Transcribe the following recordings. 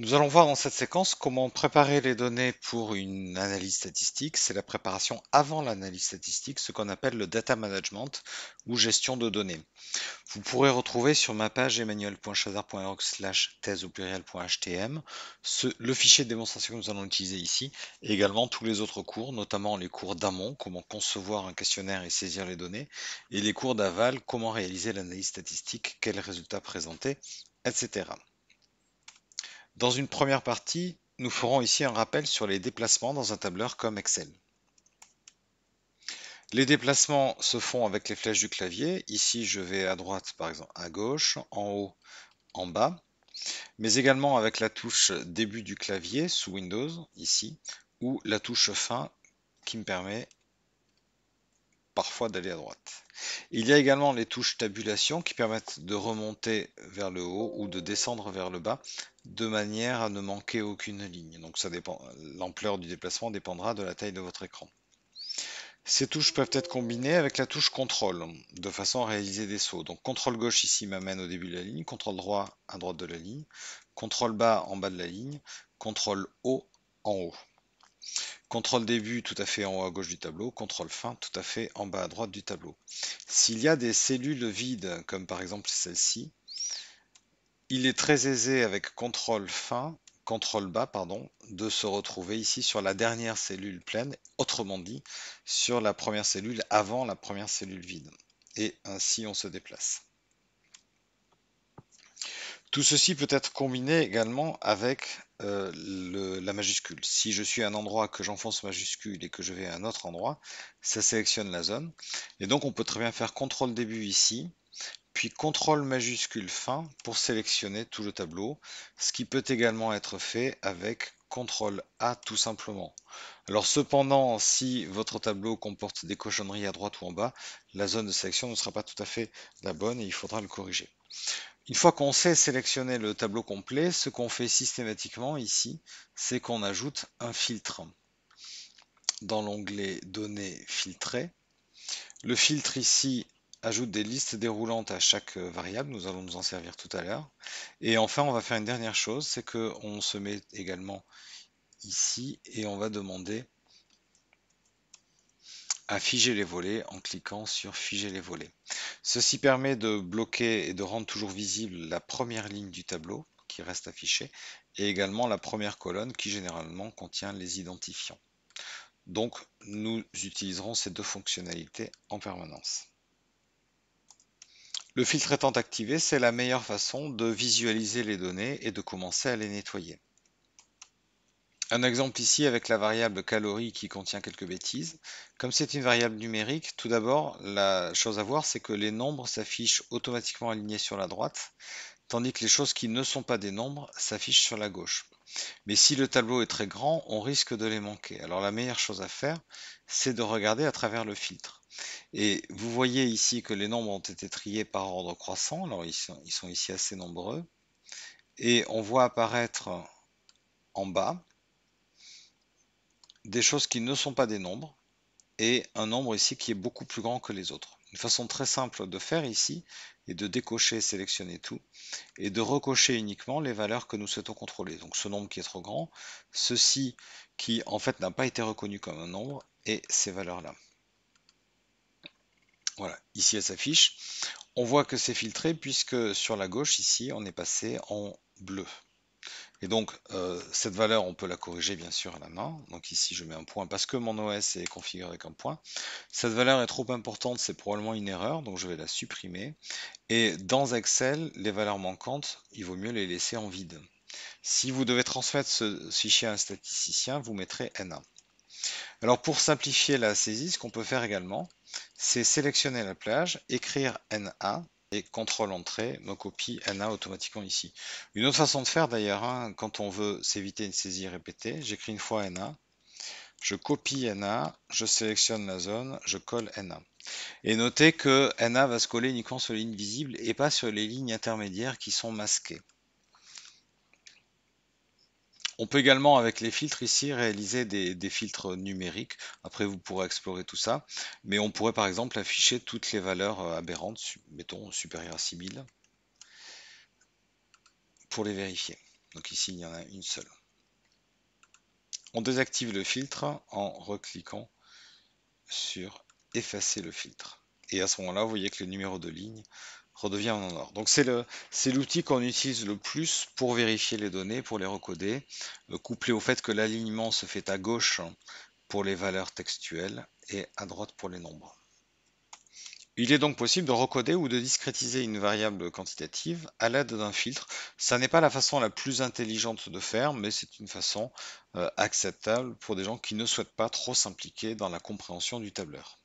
Nous allons voir dans cette séquence comment préparer les données pour une analyse statistique. C'est la préparation avant l'analyse statistique, ce qu'on appelle le data management ou gestion de données. Vous pourrez retrouver sur ma page emmanuel.chazard.org slash thèse au pluriel.htm le fichier de démonstration que nous allons utiliser ici et également tous les autres cours, notamment les cours d'amont, comment concevoir un questionnaire et saisir les données, et les cours d'aval, comment réaliser l'analyse statistique, quels résultats présenter, etc. Dans une première partie, nous ferons ici un rappel sur les déplacements dans un tableur comme Excel. Les déplacements se font avec les flèches du clavier. Ici, je vais à droite, par exemple, à gauche, en haut, en bas, mais également avec la touche début du clavier sous Windows, ici, ou la touche fin qui me permet parfois d'aller à droite. Il y a également les touches tabulation qui permettent de remonter vers le haut ou de descendre vers le bas de manière à ne manquer aucune ligne. Donc ça dépend, l'ampleur du déplacement dépendra de la taille de votre écran. Ces touches peuvent être combinées avec la touche contrôle de façon à réaliser des sauts. Donc contrôle gauche ici m'amène au début de la ligne, contrôle droit à droite de la ligne, contrôle bas en bas de la ligne, contrôle haut en haut. Contrôle début tout à fait en haut à gauche du tableau, contrôle fin tout à fait en bas à droite du tableau. S'il y a des cellules vides, comme par exemple celle-ci, il est très aisé avec contrôle fin, contrôle bas, pardon, de se retrouver ici sur la dernière cellule pleine, autrement dit, sur la première cellule avant la première cellule vide. Et ainsi on se déplace. Tout ceci peut être combiné également avec euh, le, la majuscule. Si je suis à un endroit que j'enfonce majuscule et que je vais à un autre endroit, ça sélectionne la zone. Et donc on peut très bien faire CTRL début ici, puis CTRL majuscule fin pour sélectionner tout le tableau, ce qui peut également être fait avec CTRL A tout simplement. Alors cependant, si votre tableau comporte des cochonneries à droite ou en bas, la zone de sélection ne sera pas tout à fait la bonne et il faudra le corriger. Une fois qu'on sait sélectionner le tableau complet, ce qu'on fait systématiquement ici, c'est qu'on ajoute un filtre. Dans l'onglet Données filtrées, le filtre ici ajoute des listes déroulantes à chaque variable, nous allons nous en servir tout à l'heure. Et enfin, on va faire une dernière chose, c'est qu'on se met également ici et on va demander à figer les volets en cliquant sur Figer les volets. Ceci permet de bloquer et de rendre toujours visible la première ligne du tableau qui reste affichée et également la première colonne qui généralement contient les identifiants. Donc nous utiliserons ces deux fonctionnalités en permanence. Le filtre étant activé, c'est la meilleure façon de visualiser les données et de commencer à les nettoyer. Un exemple ici avec la variable calorie qui contient quelques bêtises. Comme c'est une variable numérique, tout d'abord, la chose à voir, c'est que les nombres s'affichent automatiquement alignés sur la droite, tandis que les choses qui ne sont pas des nombres s'affichent sur la gauche. Mais si le tableau est très grand, on risque de les manquer. Alors la meilleure chose à faire, c'est de regarder à travers le filtre. Et vous voyez ici que les nombres ont été triés par ordre croissant, alors ils sont, ils sont ici assez nombreux. Et on voit apparaître en bas des choses qui ne sont pas des nombres et un nombre ici qui est beaucoup plus grand que les autres. Une façon très simple de faire ici est de décocher, sélectionner tout et de recocher uniquement les valeurs que nous souhaitons contrôler. Donc ce nombre qui est trop grand, ceci qui en fait n'a pas été reconnu comme un nombre et ces valeurs-là. Voilà, ici elle s'affiche. On voit que c'est filtré puisque sur la gauche ici on est passé en bleu. Et donc, euh, cette valeur, on peut la corriger bien sûr à la main. Donc ici, je mets un point parce que mon OS est configuré avec un point. Cette valeur est trop importante, c'est probablement une erreur, donc je vais la supprimer. Et dans Excel, les valeurs manquantes, il vaut mieux les laisser en vide. Si vous devez transmettre ce fichier à un statisticien, vous mettrez na ». Alors pour simplifier la saisie, ce qu'on peut faire également, c'est sélectionner la plage, écrire na » et contrôle entrée me copie NA automatiquement ici. Une autre façon de faire d'ailleurs, hein, quand on veut s'éviter une saisie répétée, j'écris une fois NA, je copie NA, je sélectionne la zone, je colle NA. Et notez que NA va se coller uniquement sur les lignes visibles et pas sur les lignes intermédiaires qui sont masquées. On peut également, avec les filtres ici, réaliser des, filtres numériques. Après, vous pourrez explorer tout ça. Mais on pourrait, par exemple, afficher toutes les valeurs euh, aberrantes, mettons supérieures à 6000, pour les vérifier. Donc ici, il y en a une seule. On désactive le filtre en recliquant sur effacer le filtre. Et à ce moment-là, vous voyez que le numéro de ligne redevient en or. Donc c'est l'outil qu'on utilise le plus pour vérifier les données, pour les recoder, euh, couplé au fait que l'alignement se fait à gauche hein, pour les valeurs textuelles et à droite pour les nombres. Il est donc possible de recoder ou de discrétiser une variable quantitative à l'aide d'un filtre. Ça n'est pas la façon la plus intelligente de faire, mais c'est une façon euh, acceptable pour des gens qui ne souhaitent pas trop s'impliquer dans la compréhension du tableur.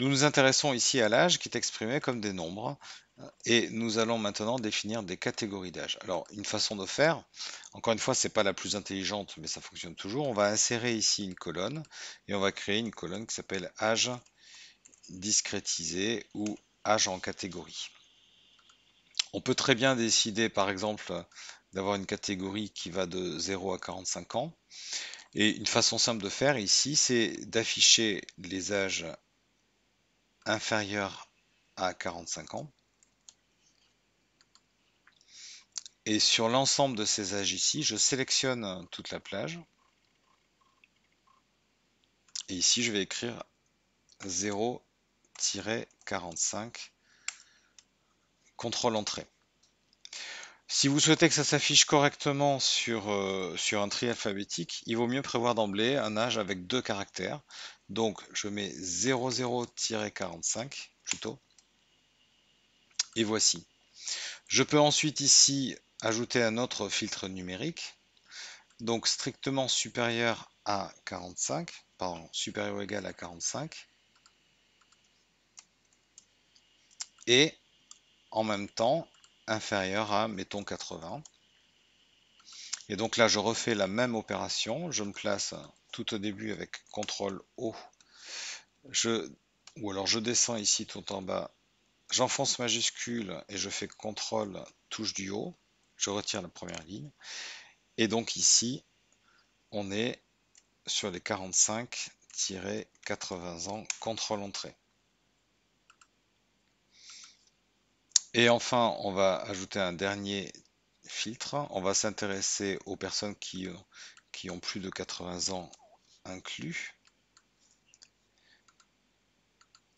Nous nous intéressons ici à l'âge qui est exprimé comme des nombres euh, et nous allons maintenant définir des catégories d'âge. Alors, une façon de faire, encore une fois, ce n'est pas la plus intelligente, mais ça fonctionne toujours. On va insérer ici une colonne et on va créer une colonne qui s'appelle âge discrétisé ou âge en catégorie. On peut très bien décider, par exemple, d'avoir une catégorie qui va de 0 à 45 ans. Et une façon simple de faire ici, c'est d'afficher les âges inférieur à 45 ans. Et sur l'ensemble de ces âges ici, je sélectionne toute la plage. Et ici, je vais écrire 0-45, contrôle entrée. Si vous souhaitez que ça s'affiche correctement sur, euh, sur un tri alphabétique, il vaut mieux prévoir d'emblée un âge avec deux caractères. Donc je mets 00-45 plutôt. Et voici. Je peux ensuite ici ajouter un autre filtre numérique. Donc strictement supérieur à 45. Pardon, supérieur ou égal à 45. Et en même temps inférieur à, mettons, 80. Et donc là, je refais la même opération. Je me place tout au début avec CTRL O. Je, ou alors je descends ici tout en bas. J'enfonce majuscule et je fais CTRL touche du haut. Je retire la première ligne. Et donc ici, on est sur les 45-80 ans, ctrl entrée. Et enfin, on va ajouter un dernier filtre. On va s'intéresser aux personnes qui, euh, qui ont plus de 80 ans inclus.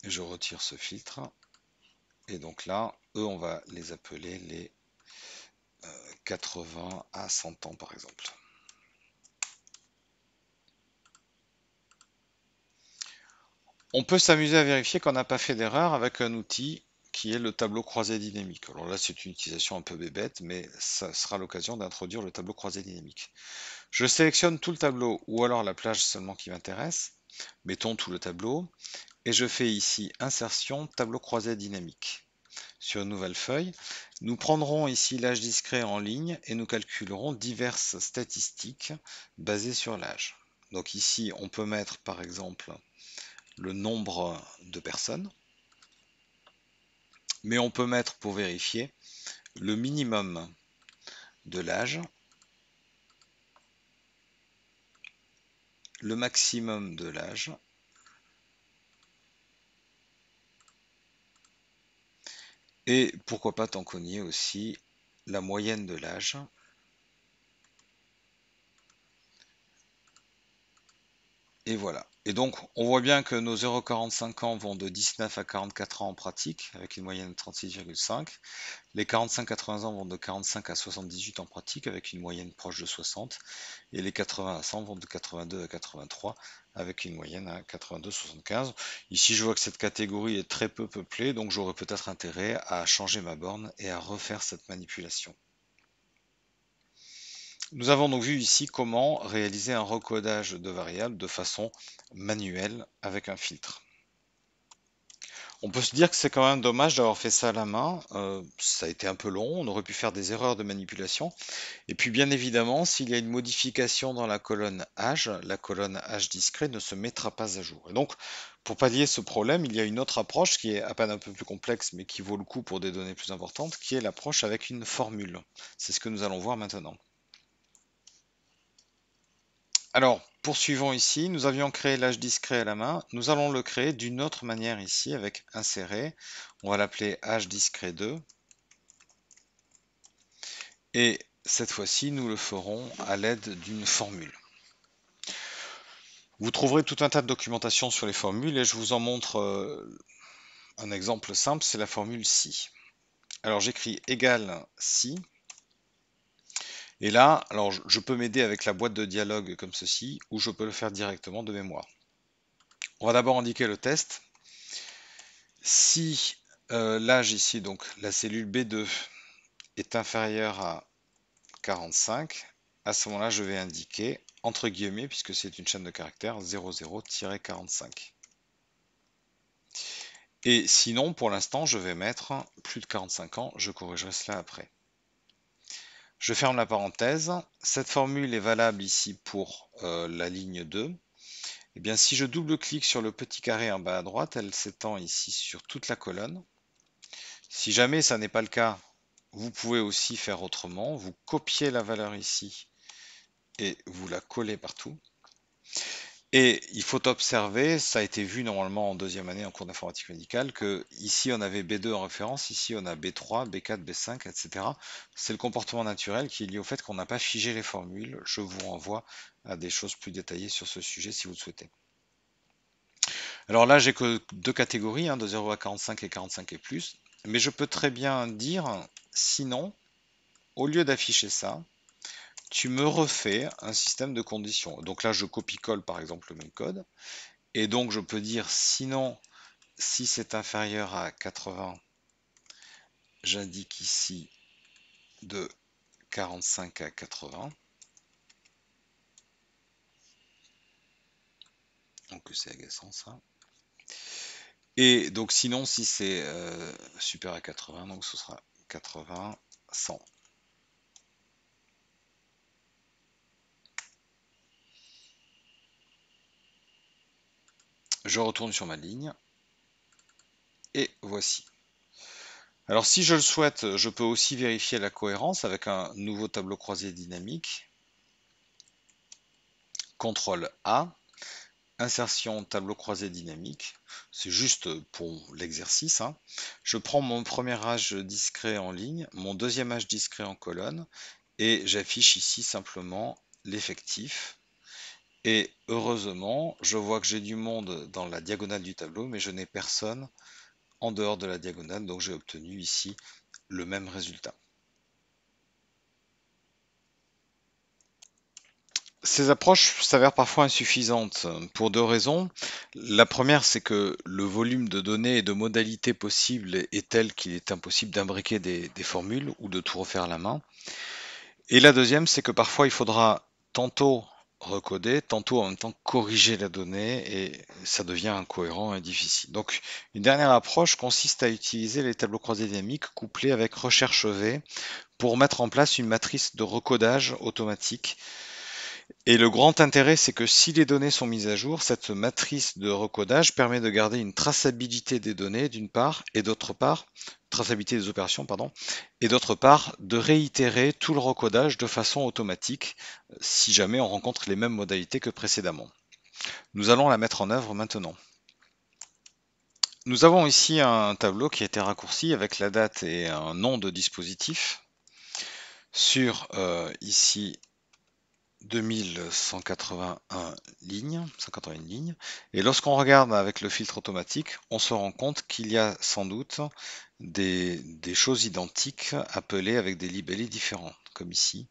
Je retire ce filtre. Et donc là, eux, on va les appeler les 80 euh, à 100 ans, par exemple. On peut s'amuser à vérifier qu'on n'a pas fait d'erreur avec un outil qui est le tableau croisé dynamique. Alors là, c'est une utilisation un peu bébête, mais ça sera l'occasion d'introduire le tableau croisé dynamique. Je sélectionne tout le tableau, ou alors la plage seulement qui m'intéresse. Mettons tout le tableau. Et je fais ici insertion tableau croisé dynamique sur une nouvelle feuille. Nous prendrons ici l'âge discret en ligne et nous calculerons diverses statistiques basées sur l'âge. Donc ici, on peut mettre par exemple le nombre de personnes mais on peut mettre pour vérifier le minimum de l'âge, le maximum de l'âge, et pourquoi pas cogner aussi la moyenne de l'âge. Et voilà. Et donc, on voit bien que nos 0,45 ans vont de 19 à 44 ans en pratique, avec une moyenne de 36,5. Les 45-80 ans vont de 45 à 78 en pratique, avec une moyenne proche de 60. Et les 80 à 100 vont de 82 à 83, avec une moyenne à 75. Ici, je vois que cette catégorie est très peu peuplée, donc j'aurais peut-être intérêt à changer ma borne et à refaire cette manipulation. Nous avons donc vu ici comment réaliser un recodage de variables de façon manuelle avec un filtre. On peut se dire que c'est quand même dommage d'avoir fait ça à la main. Euh, ça a été un peu long, on aurait pu faire des erreurs de manipulation. Et puis bien évidemment, s'il y a une modification dans la colonne âge, la colonne âge discret ne se mettra pas à jour. Et donc, pour pallier ce problème, il y a une autre approche qui est à peine un peu plus complexe, mais qui vaut le coup pour des données plus importantes, qui est l'approche avec une formule. C'est ce que nous allons voir maintenant. Alors, poursuivons ici. Nous avions créé l'âge discret à la main. Nous allons le créer d'une autre manière ici avec insérer. On va l'appeler âge discret 2. Et cette fois-ci, nous le ferons à l'aide d'une formule. Vous trouverez tout un tas de documentation sur les formules et je vous en montre euh, un exemple simple, c'est la formule si. Alors j'écris égal si et là, alors je peux m'aider avec la boîte de dialogue comme ceci, ou je peux le faire directement de mémoire. On va d'abord indiquer le test. Si euh, l'âge ici, donc la cellule B2 est inférieure à 45, à ce moment-là, je vais indiquer, entre guillemets, puisque c'est une chaîne de caractères, 00-45. Et sinon, pour l'instant, je vais mettre plus de 45 ans, je corrigerai cela après. Je ferme la parenthèse. Cette formule est valable ici pour euh, la ligne 2. Eh bien, si je double-clique sur le petit carré en bas à droite, elle s'étend ici sur toute la colonne. Si jamais ça n'est pas le cas, vous pouvez aussi faire autrement. Vous copiez la valeur ici et vous la collez partout. Et il faut observer, ça a été vu normalement en deuxième année en cours d'informatique médicale, que ici on avait B2 en référence, ici on a B3, B4, B5, etc. C'est le comportement naturel qui est lié au fait qu'on n'a pas figé les formules. Je vous renvoie à des choses plus détaillées sur ce sujet si vous le souhaitez. Alors là, j'ai que deux catégories, hein, de 0 à 45 et 45 et plus, mais je peux très bien dire, sinon, au lieu d'afficher ça, tu me refais un système de conditions. Donc là, je copie-colle par exemple le même code. Et donc, je peux dire sinon, si c'est inférieur à 80, j'indique ici de 45 à 80. Donc c'est agaçant ça. Et donc sinon, si c'est euh, supérieur à 80, donc ce sera 80, 100. Je retourne sur ma ligne. Et voici. Alors si je le souhaite, je peux aussi vérifier la cohérence avec un nouveau tableau croisé dynamique. CTRL A, insertion tableau croisé dynamique, c'est juste pour l'exercice. Hein. Je prends mon premier âge discret en ligne, mon deuxième âge discret en colonne, et j'affiche ici simplement l'effectif et heureusement, je vois que j'ai du monde dans la diagonale du tableau, mais je n'ai personne en dehors de la diagonale, donc j'ai obtenu ici le même résultat. Ces approches s'avèrent parfois insuffisantes pour deux raisons. La première, c'est que le volume de données et de modalités possibles est tel qu'il est impossible d'imbriquer des, formules ou de tout refaire à la main. Et la deuxième, c'est que parfois il faudra tantôt recoder, tantôt en même temps corriger la donnée et ça devient incohérent et difficile. Donc une dernière approche consiste à utiliser les tableaux croisés dynamiques couplés avec recherche V pour mettre en place une matrice de recodage automatique. Et le grand intérêt, c'est que si les données sont mises à jour, cette matrice de recodage permet de garder une traçabilité des données d'une part et d'autre part traçabilité des opérations, pardon, et d'autre part de réitérer tout le recodage de façon automatique si jamais on rencontre les mêmes modalités que précédemment. Nous allons la mettre en œuvre maintenant. Nous avons ici un tableau qui a été raccourci avec la date et un nom de dispositif sur euh, ici 2181 lignes, 181 lignes. Et lorsqu'on regarde avec le filtre automatique, on se rend compte qu'il y a sans doute des, choses identiques appelées avec des libellés différents, comme ici,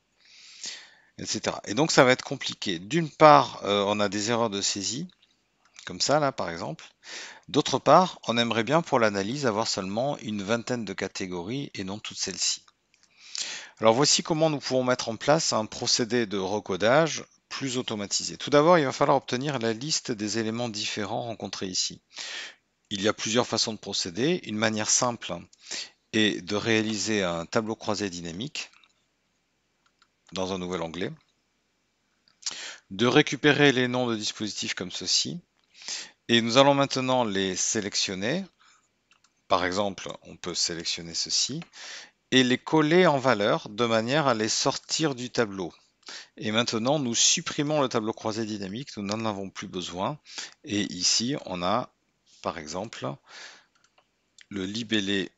etc. Et donc ça va être compliqué. D'une part, euh, on a des erreurs de saisie, comme ça là par exemple. D'autre part, on aimerait bien pour l'analyse avoir seulement une vingtaine de catégories et non toutes celles-ci. Alors voici comment nous pouvons mettre en place un procédé de recodage plus automatisé. Tout d'abord, il va falloir obtenir la liste des éléments différents rencontrés ici. Il y a plusieurs façons de procéder. Une manière simple est de réaliser un tableau croisé dynamique dans un nouvel onglet, de récupérer les noms de dispositifs comme ceci, et nous allons maintenant les sélectionner. Par exemple, on peut sélectionner ceci et les coller en valeur de manière à les sortir du tableau. Et maintenant, nous supprimons le tableau croisé dynamique, nous n'en avons plus besoin. Et ici, on a, par exemple, le libellé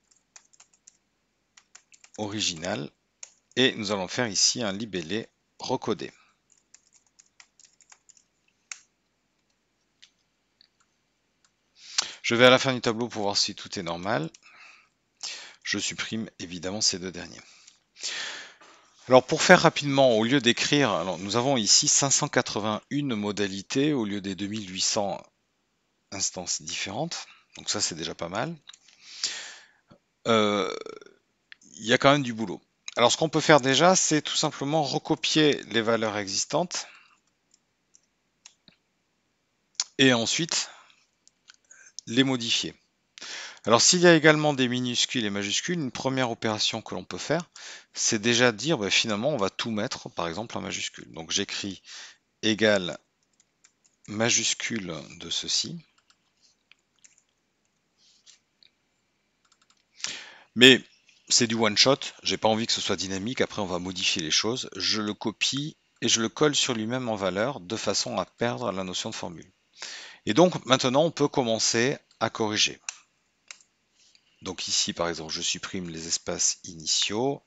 original. Et nous allons faire ici un libellé recodé. Je vais à la fin du tableau pour voir si tout est normal je supprime évidemment ces deux derniers. Alors pour faire rapidement, au lieu d'écrire, nous avons ici 581 modalités au lieu des 2800 instances différentes, donc ça c'est déjà pas mal. Euh, il y a quand même du boulot. Alors ce qu'on peut faire déjà, c'est tout simplement recopier les valeurs existantes et ensuite les modifier. Alors s'il y a également des minuscules et majuscules, une première opération que l'on peut faire, c'est déjà dire bah, finalement on va tout mettre par exemple en majuscule. Donc j'écris égal majuscule de ceci. Mais c'est du one shot, j'ai pas envie que ce soit dynamique, après on va modifier les choses. Je le copie et je le colle sur lui-même en valeur de façon à perdre la notion de formule. Et donc maintenant on peut commencer à corriger. Donc ici, par exemple, je supprime les espaces initiaux.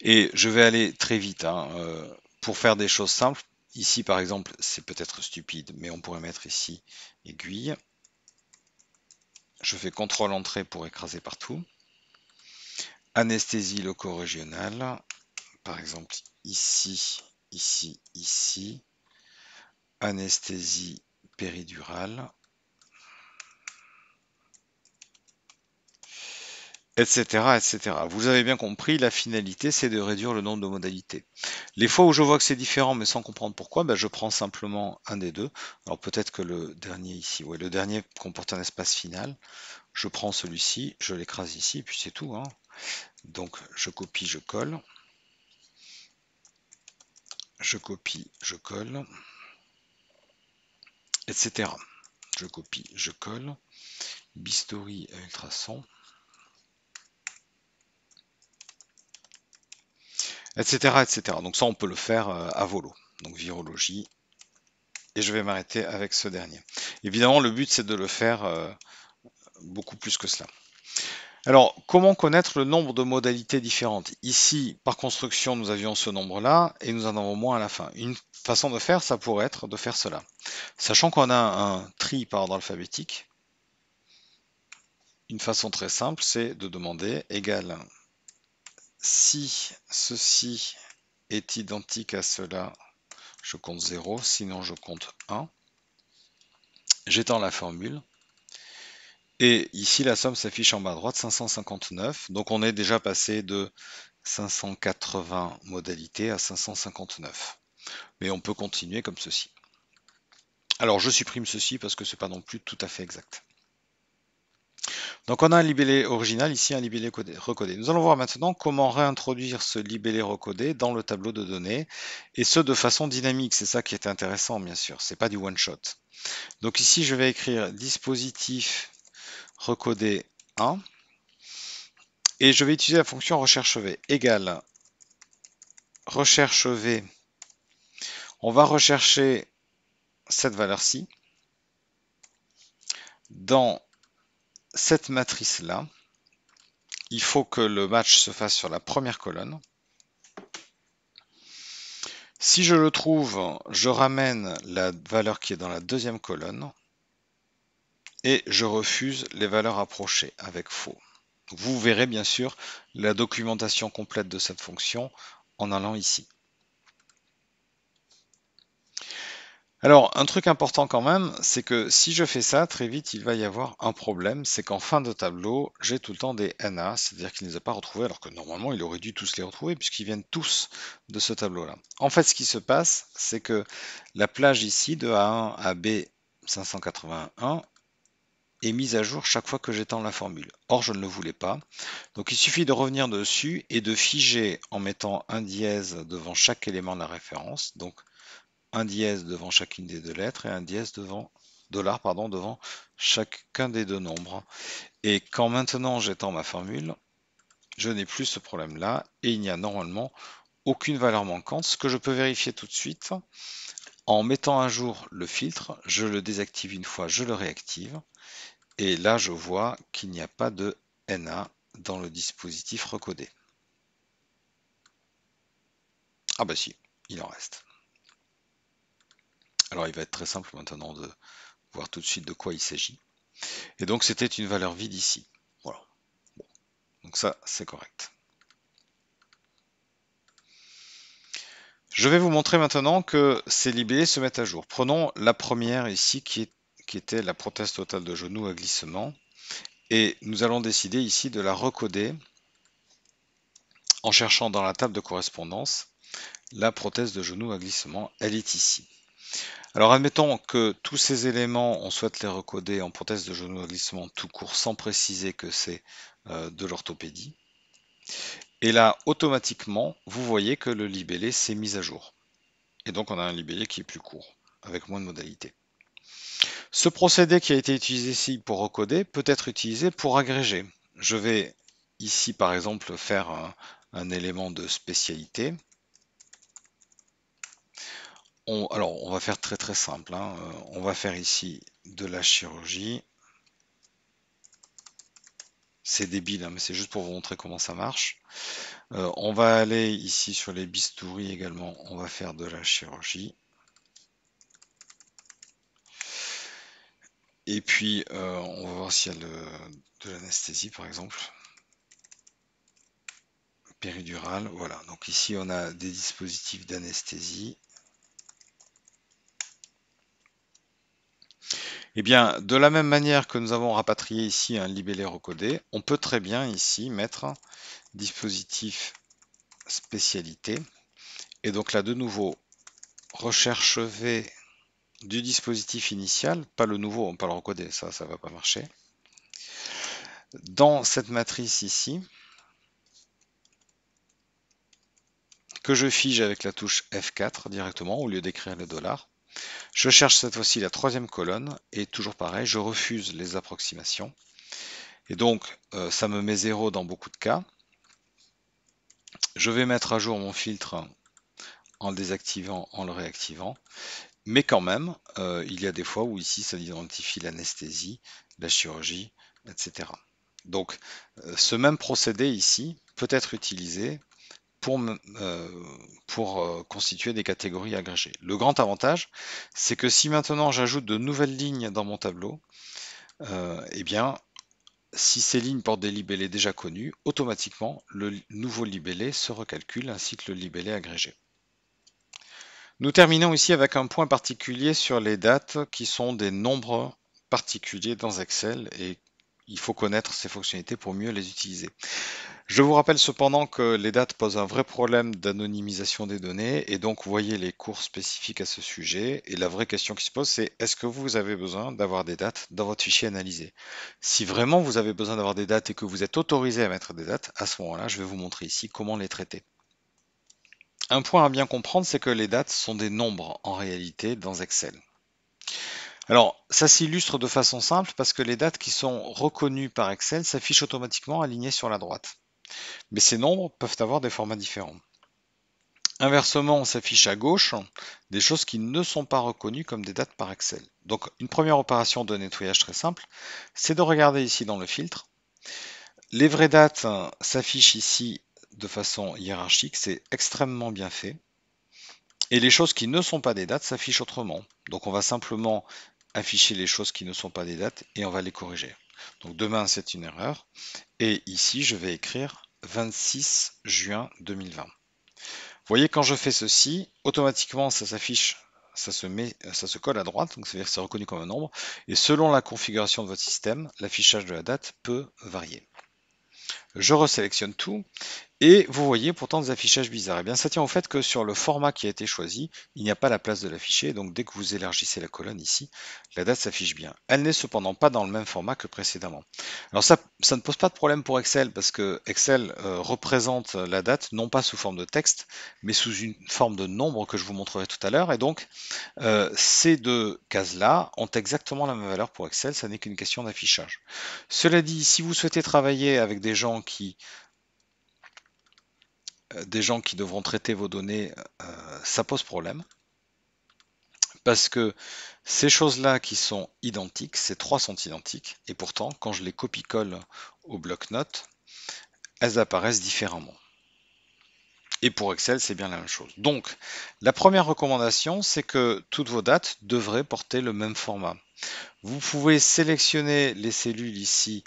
Et je vais aller très vite. Hein. Euh, pour faire des choses simples, ici par exemple, c'est peut-être stupide, mais on pourrait mettre ici aiguille. Je fais CTRL entrée pour écraser partout. Anesthésie loco-régionale, par exemple ici, ici, ici. Anesthésie péridurale, etc., etc. Vous avez bien compris, la finalité, c'est de réduire le nombre de modalités. Les fois où je vois que c'est différent, mais sans comprendre pourquoi, ben, je prends simplement un des deux. Alors peut-être que le dernier ici, ouais, le dernier comporte un espace final. Je prends celui-ci, je l'écrase ici, et puis c'est tout. Hein. Donc je copie, je colle. Je copie, je colle etc. Je copie, je colle. Bistory ultrason. Etc, etc. Donc ça, on peut le faire euh, à volo. Donc virologie. Et je vais m'arrêter avec ce dernier. Évidemment, le but, c'est de le faire euh, beaucoup plus que cela. Alors, comment connaître le nombre de modalités différentes Ici, par construction, nous avions ce nombre-là et nous en avons moins à la fin. Une façon de faire, ça pourrait être de faire cela. Sachant qu'on a un tri par ordre alphabétique, une façon très simple, c'est de demander égal si ceci est identique à cela, je compte 0, sinon je compte 1. J'étends la formule et ici, la somme s'affiche en bas à droite, 559. Donc on est déjà passé de 580 modalités à 559. Mais on peut continuer comme ceci. Alors je supprime ceci parce que ce n'est pas non plus tout à fait exact. Donc on a un libellé original, ici un libellé recodé. Nous allons voir maintenant comment réintroduire ce libellé recodé dans le tableau de données, et ce de façon dynamique, c'est ça qui est intéressant bien sûr, Ce n'est pas du one-shot. Donc ici je vais écrire dispositif recoder 1. Et je vais utiliser la fonction recherche v égale recherche v. On va rechercher cette valeur-ci dans cette matrice-là. Il faut que le match se fasse sur la première colonne. Si je le trouve, je ramène la valeur qui est dans la deuxième colonne et je refuse les valeurs approchées avec faux. Vous verrez bien sûr la documentation complète de cette fonction en allant ici. Alors, un truc important quand même, c'est que si je fais ça, très vite, il va y avoir un problème, c'est qu'en fin de tableau, j'ai tout le temps des NA, c'est-à-dire qu'il ne les a pas retrouvés, alors que normalement, il aurait dû tous les retrouver, puisqu'ils viennent tous de ce tableau-là. En fait, ce qui se passe, c'est que la plage ici, de A1 à B581, est mise à jour chaque fois que j'étends la formule. Or, je ne le voulais pas. Donc, il suffit de revenir dessus et de figer en mettant un dièse devant chaque élément de la référence. Donc, un dièse devant chacune des deux lettres et un dièse devant dollar pardon, devant chacun des deux nombres. Et quand maintenant j'étends ma formule, je n'ai plus ce problème-là et il n'y a normalement aucune valeur manquante. Ce que je peux vérifier tout de suite en mettant à jour le filtre, je le désactive une fois, je le réactive. Et là, je vois qu'il n'y a pas de NA dans le dispositif recodé. Ah bah si, il en reste. Alors il va être très simple maintenant de voir tout de suite de quoi il s'agit. Et donc c'était une valeur vide ici. Voilà. Donc ça, c'est correct. Je vais vous montrer maintenant que ces libellés se mettent à jour. Prenons la première ici qui, était la prothèse totale de genou à glissement. Et nous allons décider ici de la recoder en cherchant dans la table de correspondance la prothèse de genou à glissement. Elle est ici. Alors admettons que tous ces éléments, on souhaite les recoder en prothèse de genou à glissement tout court sans préciser que c'est euh, de l'orthopédie. Et là, automatiquement, vous voyez que le libellé s'est mis à jour. Et donc, on a un libellé qui est plus court, avec moins de modalités. Ce procédé qui a été utilisé ici pour recoder peut être utilisé pour agréger. Je vais ici, par exemple, faire un, élément de spécialité. alors, on va faire très très simple. Hein. Euh, on va faire ici de la chirurgie c'est débile, hein, mais c'est juste pour vous montrer comment ça marche. Euh, on va aller ici sur les bistouris également, on va faire de la chirurgie. Et puis, euh, on va voir s'il y a de l'anesthésie, par exemple. Péridurale, voilà. Donc ici, on a des dispositifs d'anesthésie. Eh bien, de la même manière que nous avons rapatrié ici un libellé recodé, on peut très bien ici mettre dispositif spécialité. Et donc là, de nouveau, recherche V du dispositif initial, pas le nouveau, on peut le recoder, ça, ça va pas marcher. Dans cette matrice ici, que je fige avec la touche F4 directement, au lieu d'écrire le dollar. Je cherche cette fois-ci la troisième colonne, et toujours pareil, je refuse les approximations. Et donc, euh, ça me met zéro dans beaucoup de cas. Je vais mettre à jour mon filtre en le désactivant, en le réactivant. Mais quand même, euh, il y a des fois où ici, ça identifie l'anesthésie, la chirurgie, etc. Donc, euh, ce même procédé ici peut être utilisé pour, euh, euh, constituer des catégories agrégées. Le grand avantage, c'est que si maintenant j'ajoute de nouvelles lignes dans mon tableau, euh, eh bien, si ces lignes portent des libellés déjà connus, automatiquement le nouveau libellé se recalcule ainsi que le libellé agrégé. Nous terminons ici avec un point particulier sur les dates qui sont des nombres particuliers dans Excel et il faut connaître ces fonctionnalités pour mieux les utiliser. Je vous rappelle cependant que les dates posent un vrai problème d'anonymisation des données et donc voyez les cours spécifiques à ce sujet. Et la vraie question qui se pose, c'est est-ce que vous avez besoin d'avoir des dates dans votre fichier analysé Si vraiment vous avez besoin d'avoir des dates et que vous êtes autorisé à mettre des dates, à ce moment-là, je vais vous montrer ici comment les traiter. Un point à bien comprendre, c'est que les dates sont des nombres en réalité dans Excel. Alors, ça s'illustre de façon simple parce que les dates qui sont reconnues par Excel s'affichent automatiquement alignées sur la droite. Mais ces nombres peuvent avoir des formats différents. Inversement, on s'affiche à gauche des choses qui ne sont pas reconnues comme des dates par Excel. Donc une première opération de nettoyage très simple, c'est de regarder ici dans le filtre. Les vraies dates s'affichent ici de façon hiérarchique, c'est extrêmement bien fait. Et les choses qui ne sont pas des dates s'affichent autrement. Donc on va simplement afficher les choses qui ne sont pas des dates et on va les corriger. Donc demain, c'est une erreur. Et ici, je vais écrire 26 juin 2020. Vous voyez, quand je fais ceci, automatiquement, ça s'affiche, ça se met, ça se colle à droite, donc cest veut dire que c'est reconnu comme un nombre. Et selon la configuration de votre système, l'affichage de la date peut varier. Je resélectionne tout et vous voyez pourtant des affichages bizarres. Et eh bien ça tient au fait que sur le format qui a été choisi, il n'y a pas la place de l'afficher. Donc dès que vous élargissez la colonne ici, la date s'affiche bien. Elle n'est cependant pas dans le même format que précédemment. Alors ça, ça ne pose pas de problème pour Excel parce que Excel euh, représente la date non pas sous forme de texte, mais sous une forme de nombre que je vous montrerai tout à l'heure. Et donc euh, ces deux cases-là ont exactement la même valeur pour Excel. Ça n'est qu'une question d'affichage. Cela dit, si vous souhaitez travailler avec des gens qui euh, des gens qui devront traiter vos données, euh, ça pose problème. Parce que ces choses-là qui sont identiques, ces trois sont identiques, et pourtant, quand je les copie-colle au bloc-notes, elles apparaissent différemment. Et pour Excel, c'est bien la même chose. Donc, la première recommandation, c'est que toutes vos dates devraient porter le même format. Vous pouvez sélectionner les cellules ici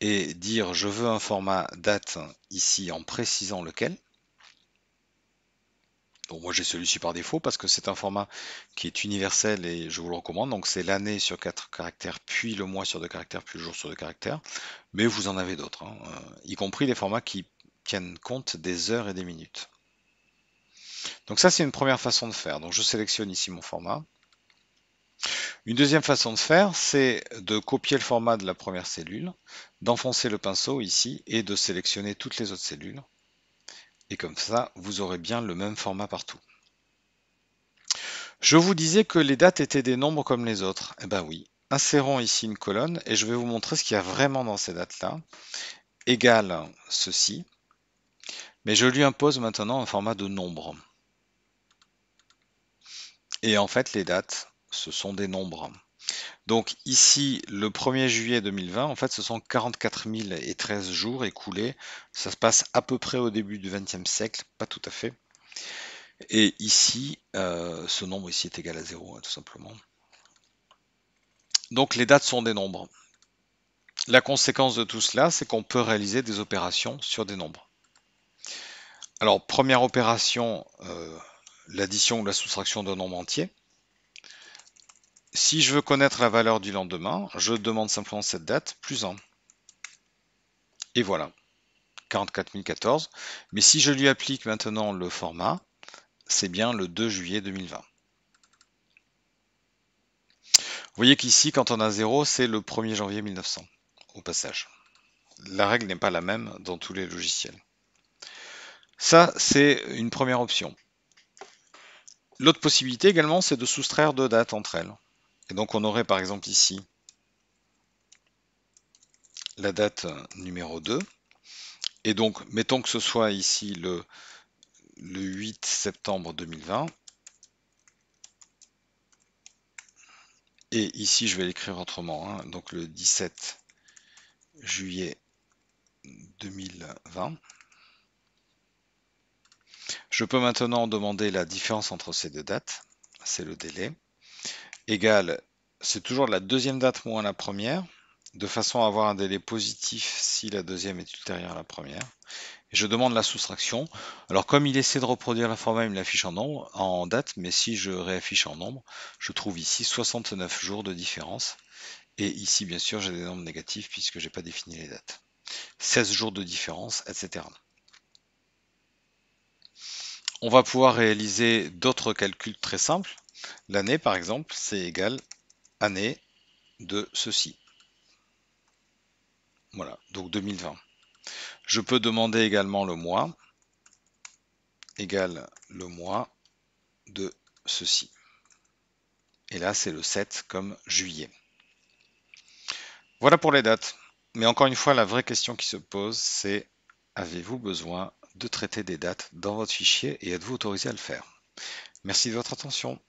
et dire je veux un format date ici en précisant lequel moi j'ai celui-ci par défaut parce que c'est un format qui est universel et je vous le recommande. Donc c'est l'année sur 4 caractères, puis le mois sur 2 caractères, puis le jour sur 2 caractères. Mais vous en avez d'autres, hein, euh, y compris les formats qui tiennent compte des heures et des minutes. Donc ça c'est une première façon de faire. Donc je sélectionne ici mon format. Une deuxième façon de faire, c'est de copier le format de la première cellule, d'enfoncer le pinceau ici et de sélectionner toutes les autres cellules et comme ça, vous aurez bien le même format partout. Je vous disais que les dates étaient des nombres comme les autres. Eh ben oui, insérons ici une colonne et je vais vous montrer ce qu'il y a vraiment dans ces dates-là. Égal ceci, mais je lui impose maintenant un format de nombre. Et en fait, les dates, ce sont des nombres. Donc ici, le 1er juillet 2020, en fait, ce sont 44 013 jours écoulés. Ça se passe à peu près au début du XXe siècle, pas tout à fait. Et ici, euh, ce nombre ici est égal à 0, hein, tout simplement. Donc les dates sont des nombres. La conséquence de tout cela, c'est qu'on peut réaliser des opérations sur des nombres. Alors, première opération, euh, l'addition ou la soustraction d'un nombre entier. Si je veux connaître la valeur du lendemain, je demande simplement cette date plus 1. Et voilà, 44014. Mais si je lui applique maintenant le format, c'est bien le 2 juillet 2020. Vous voyez qu'ici, quand on a 0, c'est le 1er janvier 1900, au passage. La règle n'est pas la même dans tous les logiciels. Ça, c'est une première option. L'autre possibilité également, c'est de soustraire deux dates entre elles. Et donc on aurait par exemple ici la date numéro 2. Et donc mettons que ce soit ici le, 8 septembre 2020. Et ici, je vais l'écrire autrement. Hein. donc le 17 juillet 2020. Je peux maintenant demander la différence entre ces deux dates. C'est le délai égale, c'est toujours la deuxième date moins la première, de façon à avoir un délai positif si la deuxième est ultérieure à la première. je demande la soustraction. Alors comme il essaie de reproduire la format, il me l'affiche en nombre, en date, mais si je réaffiche en nombre, je trouve ici 69 jours de différence. Et ici, bien sûr, j'ai des nombres négatifs puisque je n'ai pas défini les dates. 16 jours de différence, etc. On va pouvoir réaliser d'autres calculs très simples. L'année par exemple c'est égal année de ceci. Voilà, donc 2020. Je peux demander également le mois égal le mois de ceci. Et là, c'est le 7 comme juillet. Voilà pour les dates. Mais encore une fois, la vraie question qui se pose, c'est avez-vous besoin de traiter des dates dans votre fichier et êtes-vous autorisé à le faire Merci de votre attention.